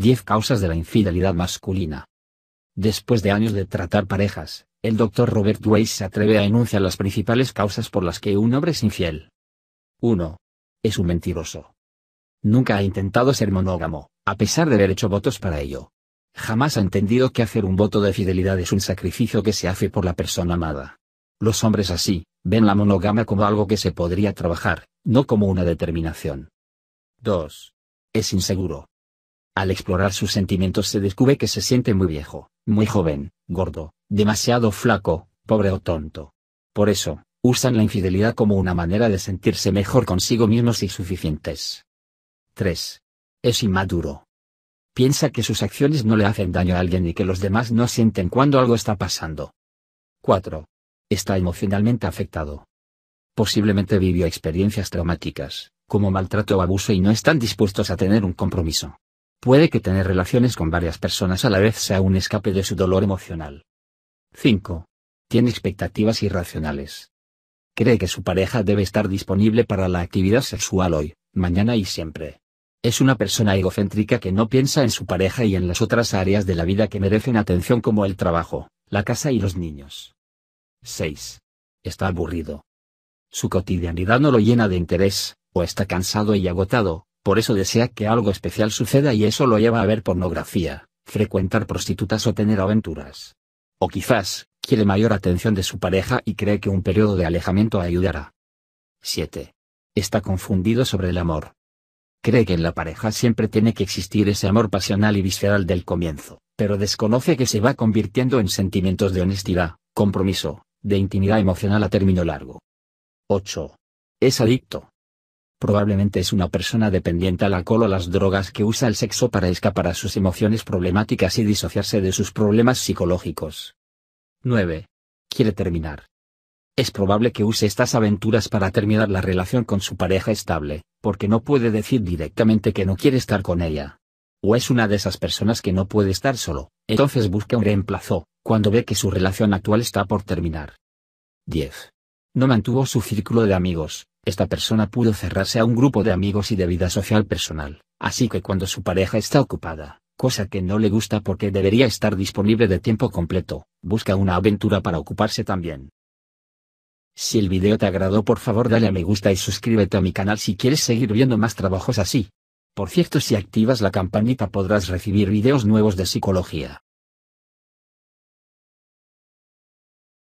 10 causas de la infidelidad masculina. Después de años de tratar parejas, el doctor Robert Weiss se atreve a enunciar las principales causas por las que un hombre es infiel. 1. Es un mentiroso. Nunca ha intentado ser monógamo, a pesar de haber hecho votos para ello. Jamás ha entendido que hacer un voto de fidelidad es un sacrificio que se hace por la persona amada. Los hombres así, ven la monogama como algo que se podría trabajar, no como una determinación. 2. Es inseguro. Al explorar sus sentimientos se descubre que se siente muy viejo, muy joven, gordo, demasiado flaco, pobre o tonto. Por eso, usan la infidelidad como una manera de sentirse mejor consigo mismos y suficientes. 3. Es inmaduro. Piensa que sus acciones no le hacen daño a alguien y que los demás no sienten cuando algo está pasando. 4. Está emocionalmente afectado. Posiblemente vivió experiencias traumáticas, como maltrato o abuso y no están dispuestos a tener un compromiso. Puede que tener relaciones con varias personas a la vez sea un escape de su dolor emocional. 5. Tiene expectativas irracionales. Cree que su pareja debe estar disponible para la actividad sexual hoy, mañana y siempre. Es una persona egocéntrica que no piensa en su pareja y en las otras áreas de la vida que merecen atención como el trabajo, la casa y los niños. 6. Está aburrido. Su cotidianidad no lo llena de interés, o está cansado y agotado, por eso desea que algo especial suceda y eso lo lleva a ver pornografía, frecuentar prostitutas o tener aventuras. O quizás, quiere mayor atención de su pareja y cree que un periodo de alejamiento ayudará. 7. Está confundido sobre el amor. Cree que en la pareja siempre tiene que existir ese amor pasional y visceral del comienzo, pero desconoce que se va convirtiendo en sentimientos de honestidad, compromiso, de intimidad emocional a término largo. 8. Es adicto. Probablemente es una persona dependiente al alcohol o las drogas que usa el sexo para escapar a sus emociones problemáticas y disociarse de sus problemas psicológicos. 9. Quiere terminar. Es probable que use estas aventuras para terminar la relación con su pareja estable, porque no puede decir directamente que no quiere estar con ella. O es una de esas personas que no puede estar solo, entonces busca un reemplazo, cuando ve que su relación actual está por terminar. 10. No mantuvo su círculo de amigos, esta persona pudo cerrarse a un grupo de amigos y de vida social personal, así que cuando su pareja está ocupada, cosa que no le gusta porque debería estar disponible de tiempo completo, busca una aventura para ocuparse también. Si el video te agradó por favor dale a me gusta y suscríbete a mi canal si quieres seguir viendo más trabajos así. Por cierto si activas la campanita podrás recibir videos nuevos de psicología,